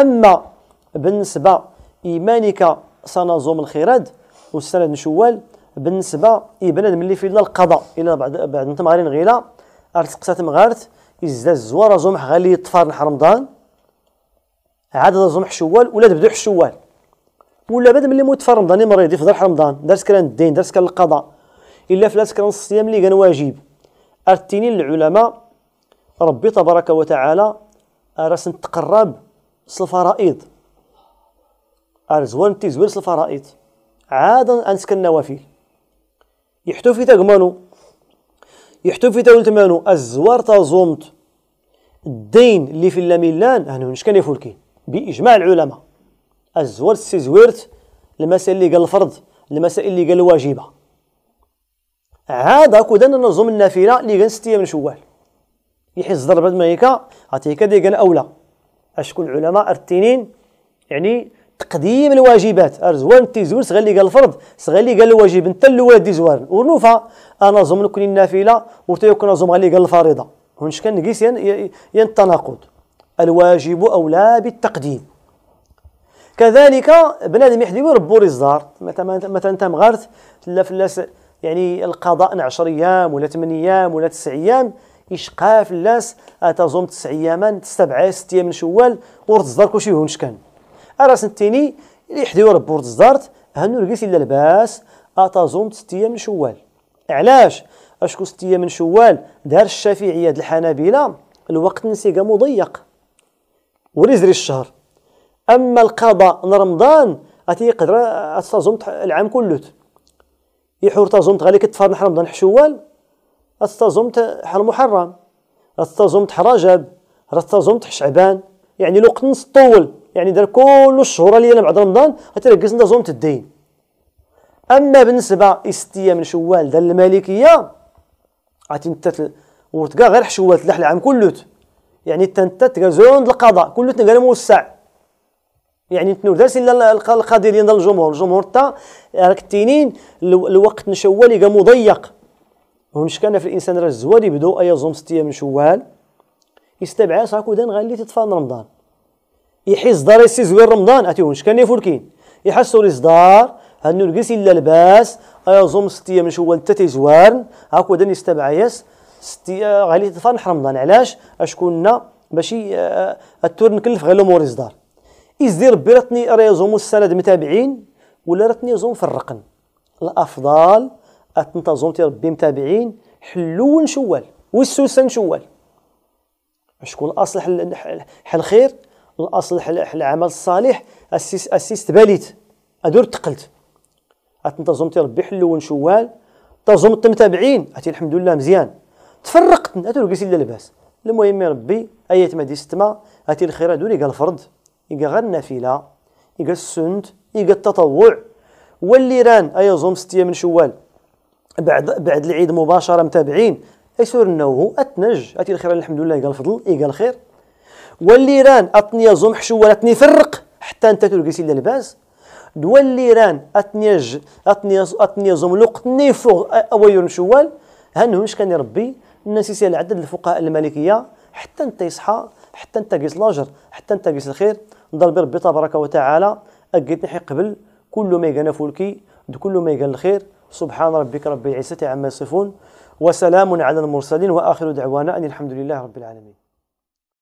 أما بالنسبة إيمانك سنظم الخيرات والسند نشوال بالنسبة إبناد ملي في القضاء إلا بعد بعد أنت مغارين غيلا أرتقسات مغارت إزدا الزوار زمح غالي يطفار نحر رمضان عاد زمح شوال ولا تبدو شوال ولا بعد ملي موت في رمضان مريض يفضل رمضان درس كان الدين درس كان القضاء إلا فلاس كان الصيام اللي كان واجب أرتيني العلماء ربي تبارك وتعالى راسن تقرب الفرائض أرزوان تزوير الفرائض عادا أنسك النوافل يحتفي تقمنو يحتفي تولتمانو الزوار زومت الدين اللي في اللاميلان هنا مش كان يفولكي بإجماع العلماء الزوار زويرت المسائل اللي قال الفرض المسائل اللي قال الواجبة عاد هاكو دانا نظم النافلة اللي قال ست أيام من شوال يحس ضربة هيكا عطيه دي قال أولى اشكو العلماء ارتينين يعني تقديم الواجبات ارزوان تيزور صغير اللي قال الفرض صغير اللي قال الواجب انت الاولاد زوار ونوفا انا زوم نكون النافله وتيكون زوم اللي قال الفريضه ونش كان نقيس ين التناقض الواجب اولى بالتقديم كذلك بنادم يحدي ربو الزار مثلا مثلا انت مغارت لا فلاس يعني القضاء 10 ايام ولا 8 ايام ولا 9 ايام يشقى الناس اتظم تسع ايام سبع ست ايام من شوال ورد الزدار كلشي يهون شكان اراس التيني يحديو رب ورد الزدار هانو رقيت الا لباس اتظم ست ايام من شوال علاش اشكو ست ايام من شوال دار الشافعيه د الحنابله الوقت نسيقا مضيق وليزري الشهر اما القضاء من رمضان اتي يقدر اتظم العام كله يحور تزوم غالي كتفرنح رمضان حشوال رتزمت المحرم رتزمت رجب رتزمت شعبان يعني الوقت نص طول يعني دار كل الشهور اللي بعد رمضان غتركز زومت الدين اما بالنسبه استيا من شوال ديال المالكيه عاد انت ورت كاع غير حشوات تلاح العام كلوت يعني انت انت القضاء كلوت غير موسع يعني انت نور الا ديال الجمهور الجمهور تا راك التنين الوقت نشوال كان مضيق هونش كان في الانسان راه الزوال يبدو اي زوم ست ايام من شوال يستبعاس صاكو دان غالي تطفان رمضان يحس دار يسي زوير رمضان اتي هونش كان يفركين يحسوا الإصدار هانو القيس إلا لباس اي زوم ستية من شوال تتي زوارن هاكو دان دني يس ستية غالي تطفان رمضان علاش أشكونا ماشي آه، التور نكلف غير الأمور إصدار إزدي ربي راتني راه السند متابعين ولا راتني زوم في الرقن الأفضل اتنتظم تي ربي متابعين حلول شوال والسوسن شوال شكون الاصل حل خير الاصل حل العمل الصالح اسيس اسيس تباليت ادور تقلت اتنتظم تي ربي حلول شوال تظم طيب متابعين اتي الحمد لله مزيان تفرقت قيس كيسي لباس المهم يا ربي ايات ما ستما هاتي الخير هادو اللي قال الفرض يقال غير النافله يقال السنت يقال التطوع واللي ران ايا زوم ست ايام من شوال بعد بعد العيد مباشره متابعين ايسور انه اتنج اتي الخير الحمد لله قال فضل اي قال خير واللي ران اطنيا زمح اتني فرق حتى انت تلقسي للباس دولي ران اتنيا ج اتنيا زم لقتني فوق اوير شوال مش كان يربي الناس يسال عدد الفقهاء المالكيه حتى انت يصحى حتى انت قيس لاجر حتى انت قيس الخير نضل ربي تبارك وتعالى اكيد نحي قبل كل ما يقال فولكي كل ما يقال الخير سبحان ربك رب العزة عما يصفون وسلام على المرسلين وآخر دعوانا أن الحمد لله رب العالمين